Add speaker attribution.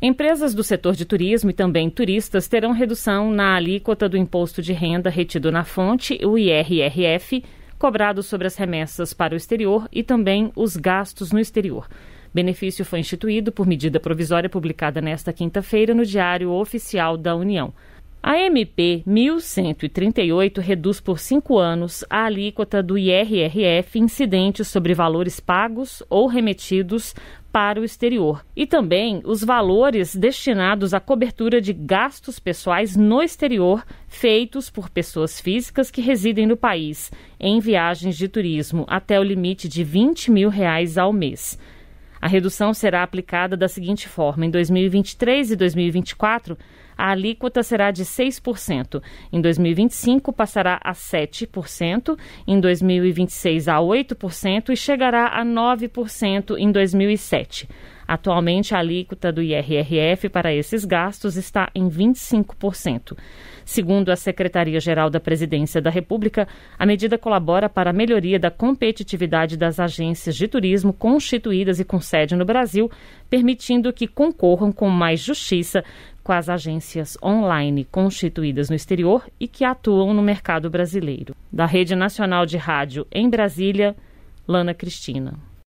Speaker 1: Empresas do setor de turismo e também turistas terão redução na alíquota do imposto de renda retido na fonte, o IRRF, cobrado sobre as remessas para o exterior e também os gastos no exterior. Benefício foi instituído por medida provisória publicada nesta quinta-feira no Diário Oficial da União. A MP 1138 reduz por cinco anos a alíquota do IRRF incidente sobre valores pagos ou remetidos para o exterior e também os valores destinados à cobertura de gastos pessoais no exterior feitos por pessoas físicas que residem no país em viagens de turismo até o limite de 20 mil reais ao mês. A redução será aplicada da seguinte forma: em 2023 e 2024, a alíquota será de 6%. Em 2025, passará a 7%, em 2026, a 8% e chegará a 9% em 2007. Atualmente, a alíquota do IRRF para esses gastos está em 25%. Segundo a Secretaria-Geral da Presidência da República, a medida colabora para a melhoria da competitividade das agências de turismo constituídas e com sede no Brasil, permitindo que concorram com mais justiça com as agências online constituídas no exterior e que atuam no mercado brasileiro. Da Rede Nacional de Rádio em Brasília, Lana Cristina.